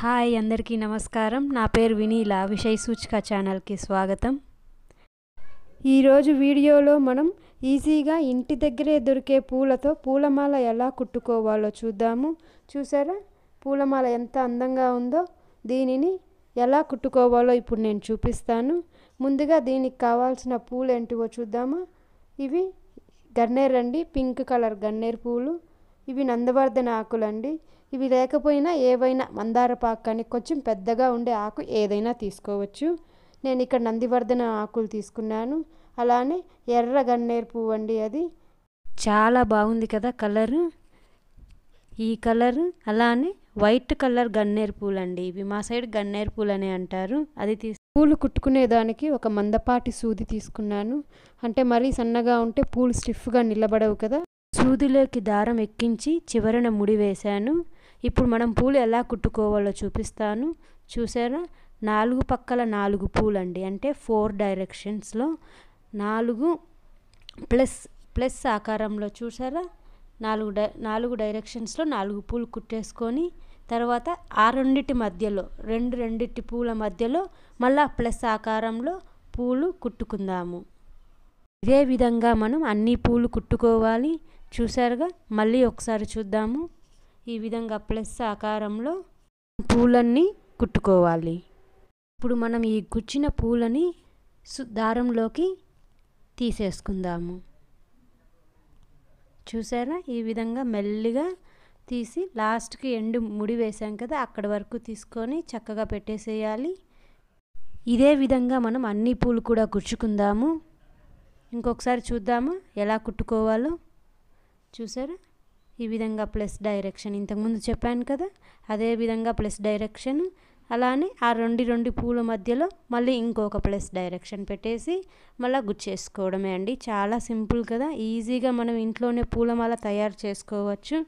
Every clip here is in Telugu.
హాయ్ అందరికీ నమస్కారం నా పేరు వినీల విషయ సూచిక ఛానల్కి స్వాగతం ఈరోజు వీడియోలో మనం ఈజీగా ఇంటి దగ్గరే దొరికే పూలతో పూలమాల ఎలా కుట్టుకోవాలో చూద్దాము చూసారా పూలమాల ఎంత అందంగా ఉందో దీనిని ఎలా కుట్టుకోవాలో ఇప్పుడు నేను చూపిస్తాను ముందుగా దీనికి కావాల్సిన పూలు ఏంటివో చూద్దామా ఇవి గన్నేరండి పింక్ కలర్ గన్నేరు పూలు ఇవి నందవర్ధన ఆకులండి ఇవి లేకపోయినా ఏవైనా మందార కానీ కొంచెం పెద్దగా ఉండే ఆకు ఏదైనా తీసుకోవచ్చు నేను ఇక్కడ నందివర్ధన ఆకులు తీసుకున్నాను అలానే ఎర్ర గన్నేరు పువ్వు అండి అది చాలా బాగుంది కదా కలరు ఈ కలర్ అలానే వైట్ కలర్ గన్నేరు పూలు అండి ఇవి మా సైడ్ గన్నేరు పూలు అని అంటారు అది తీసు పూలు కుట్టుకునేదానికి ఒక మందపాటి సూది తీసుకున్నాను అంటే మరీ సన్నగా ఉంటే పూలు స్టిఫ్గా నిలబడవు కదా సూదిలోకి దారం ఎక్కించి చివరన ముడి వేశాను ఇప్పుడు మనం పూలు ఎలా కుట్టుకోవాలో చూపిస్తాను చూసారా నాలుగు పక్కల నాలుగు పూలండి అంటే ఫోర్ డైరెక్షన్స్లో నాలుగు ప్లస్ ప్లస్ ఆకారంలో చూసారా నాలుగు డై నాలుగు డైరెక్షన్స్లో నాలుగు పూలు కుట్టేసుకొని తర్వాత ఆ రెండిటి మధ్యలో రెండు రెండిటి పూల మధ్యలో మళ్ళా ప్లస్ ఆకారంలో పూలు కుట్టుకుందాము ఇదే విధంగా మనం అన్ని పూలు కుట్టుకోవాలి చూసారుగా మళ్ళీ ఒకసారి చూద్దాము ఈ విధంగా ప్లస్ ఆకారంలో పూలన్నీ కుట్టుకోవాలి ఇప్పుడు మనం ఈ గుచ్చిన పూలని దారంలోకి తీసేసుకుందాము చూసారా ఈ విధంగా మెల్లిగా తీసి లాస్ట్కి ఎండు ముడి వేసాం కదా అక్కడ వరకు తీసుకొని చక్కగా పెట్టేసేయాలి ఇదే విధంగా మనం అన్ని పూలు కూడా గుచ్చుకుందాము ఇంకొకసారి చూద్దాము ఎలా కుట్టుకోవాలో చూసారా ఈ విధంగా ప్లస్ డైరెక్షన్ ఇంతకుముందు చెప్పాను కదా అదే విధంగా ప్లస్ డైరెక్షన్ అలానే ఆ రెండు రెండు పూల మధ్యలో మళ్ళీ ఇంకొక ప్లస్ డైరెక్షన్ పెట్టేసి మళ్ళీ గుచ్చేసుకోవడమే అండి చాలా సింపుల్ కదా ఈజీగా మనం ఇంట్లోనే పూలమాల తయారు చేసుకోవచ్చు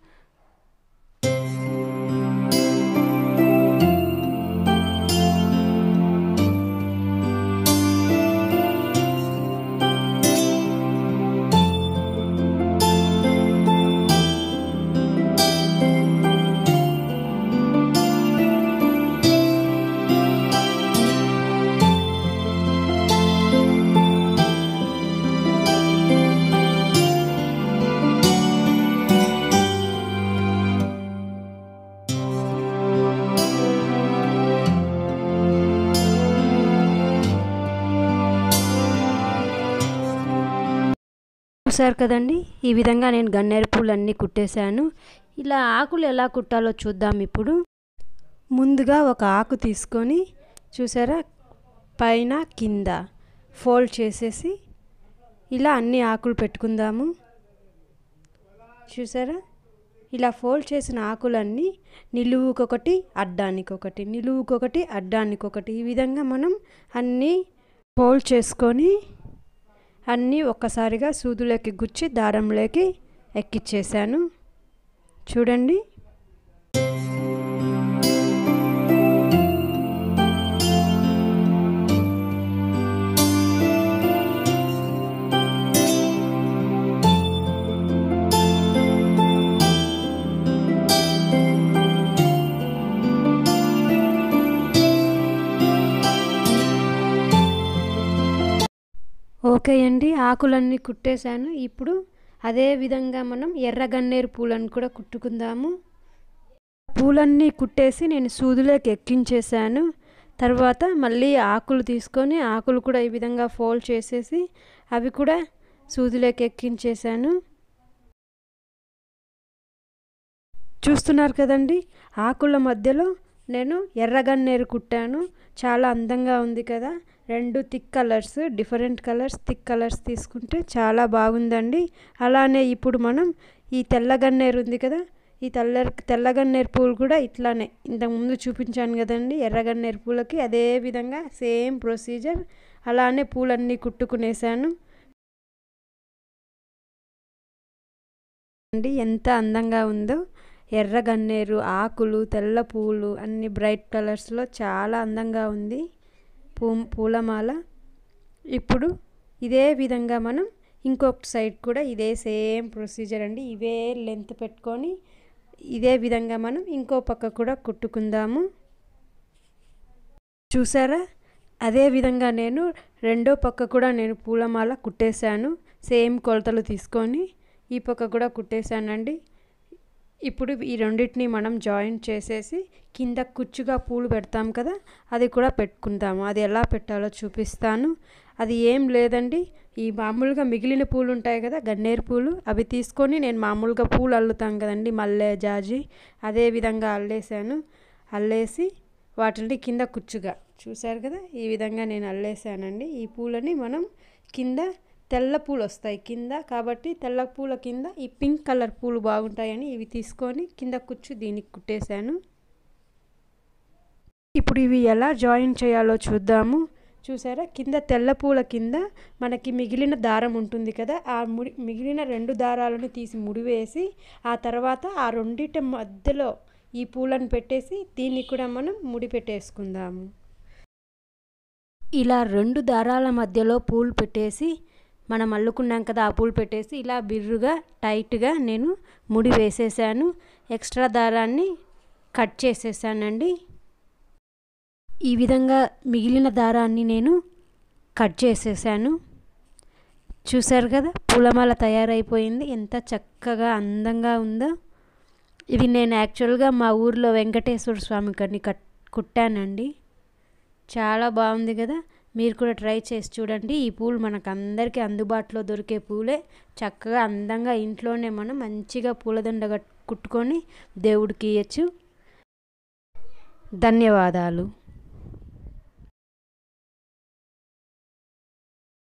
చూసారు కదండి ఈ విధంగా నేను గన్నేరు పూలన్నీ కుట్టేశాను ఇలా ఆకులు ఎలా కుట్టాలో చూద్దాం ఇప్పుడు ముందుగా ఒక ఆకు తీసుకొని చూసారా పైన కింద ఫోల్డ్ చేసేసి ఇలా అన్ని ఆకులు పెట్టుకుందాము చూసారా ఇలా ఫోల్డ్ చేసిన ఆకులన్నీ నిలువుకొకటి అడ్డానికొకటి నిలువుకొకటి అడ్డానికొకటి ఈ విధంగా మనం అన్నీ ఫోల్డ్ చేసుకొని అన్నీ ఒక్కసారిగా సూదులోకి గుచ్చి దారంలోకి ఎక్కిచ్చేశాను చూడండి ఓకే అండి ఆకులన్నీ కుట్టేశాను ఇప్పుడు అదే విధంగా మనం ఎర్రగన్నేరు పూలను కూడా కుట్టుకుందాము పూలన్నీ కుట్టేసి నేను సూదులోకి ఎక్కించేశాను తర్వాత మళ్ళీ ఆకులు తీసుకొని ఆకులు కూడా ఈ విధంగా ఫోల్డ్ చేసేసి అవి కూడా సూదులోకి ఎక్కించేశాను చూస్తున్నారు కదండి ఆకుల మధ్యలో నేను ఎర్రగన్నేరు కుట్టాను చాలా అందంగా ఉంది కదా రెండు thick colours different colours thick colours తీసుకుంటే చాలా బాగుందండి అలానే ఇప్పుడు మనం ఈ తెల్లగన్నేరు ఉంది కదా ఈ తెల్ల తెల్లగన్నేరు పూలు కూడా ఇట్లానే ఇంతకుముందు చూపించాను కదండి ఎర్రగన్నేరు పూలకి అదే విధంగా సేమ్ ప్రొసీజర్ అలానే పూలన్నీ కుట్టుకునేసాను అండి ఎంత అందంగా ఉందో ఎర్రగన్నేరు ఆకులు తెల్ల పూలు అన్ని బ్రైట్ కలర్స్లో చాలా అందంగా ఉంది పూ పూలమాల ఇప్పుడు ఇదే విధంగా మనం ఇంకొక సైడ్ కూడా ఇదే సేమ్ ప్రొసీజర్ అండి ఇవే లెంత్ పెట్టుకొని ఇదే విధంగా మనం ఇంకో పక్క కూడా కుట్టుకుందాము చూసారా అదే విధంగా నేను రెండో పక్క కూడా నేను పూలమాల కుట్టేశాను సేమ్ కొలతలు తీసుకొని ఈ పక్క కూడా కుట్టేశానండి ఇప్పుడు ఈ రెండింటిని మనం జాయింట్ చేసేసి కింద కుచ్చుగా పూలు పెడతాం కదా అది కూడా పెట్టుకుందాము అది ఎలా పెట్టాలో చూపిస్తాను అది ఏం లేదండి ఈ మామూలుగా మిగిలిన పూలు ఉంటాయి కదా గన్నేరు పూలు అవి తీసుకొని నేను మామూలుగా పూలు అల్లుతాం కదండి మల్లె జాజి అదే విధంగా అల్లేసాను అల్లేసి వాటిని కింద కుచ్చుగా చూశారు కదా ఈ విధంగా నేను అల్లేసానండి ఈ పూలని మనం కింద తెల్ల పూలు వస్తాయి కింద కాబట్టి తెల్ల పూల కింద ఈ పింక్ కలర్ పూలు బాగుంటాయని ఇవి తీసుకొని కింద కూర్చు దీనికి కుట్టేశాను ఇప్పుడు ఇవి ఎలా జాయిన్ చేయాలో చూద్దాము చూసారా కింద తెల్ల పూల కింద మనకి మిగిలిన దారం ఉంటుంది కదా ఆ ముడి మిగిలిన రెండు దారాలను తీసి ముడివేసి ఆ తర్వాత ఆ రెండింటి మధ్యలో ఈ పూలను పెట్టేసి దీన్ని కూడా మనం ముడి పెట్టేసుకుందాము ఇలా రెండు దారాల మధ్యలో పూలు పెట్టేసి మనం అల్లుకున్నాం కదా ఆ పూలు పెట్టేసి ఇలా బిర్రుగా టైట్గా నేను ముడి వేసేసాను ఎక్స్ట్రా దారాన్ని కట్ చేసేసానండి ఈ విధంగా మిగిలిన దారాన్ని నేను కట్ చేసేసాను చూశారు కదా పూలమాల తయారైపోయింది ఎంత చక్కగా అందంగా ఉందో ఇది నేను యాక్చువల్గా మా ఊర్లో వెంకటేశ్వర స్వామి గారిని కట్ కుట్టానండి చాలా బాగుంది కదా మీరు కూడా ట్రై చేసి చూడండి ఈ పూలు మనకు అందరికీ అందుబాటులో దొరికే పూలే చక్కగా అందంగా ఇంట్లోనే మనం మంచిగా పూలదండ కుట్టుకొని దేవుడికి ఇవ్వచ్చు ధన్యవాదాలు